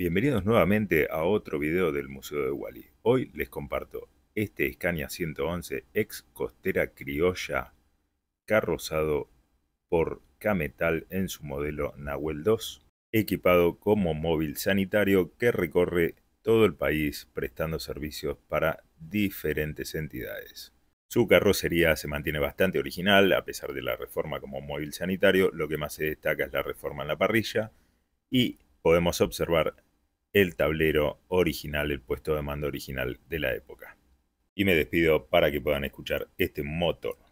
Bienvenidos nuevamente a otro video del Museo de Wally. Hoy les comparto este Scania 111 ex costera criolla carrozado por K-Metal en su modelo Nahuel 2, equipado como móvil sanitario que recorre todo el país prestando servicios para diferentes entidades. Su carrocería se mantiene bastante original a pesar de la reforma como móvil sanitario, lo que más se destaca es la reforma en la parrilla y podemos observar el tablero original, el puesto de mando original de la época. Y me despido para que puedan escuchar este motor.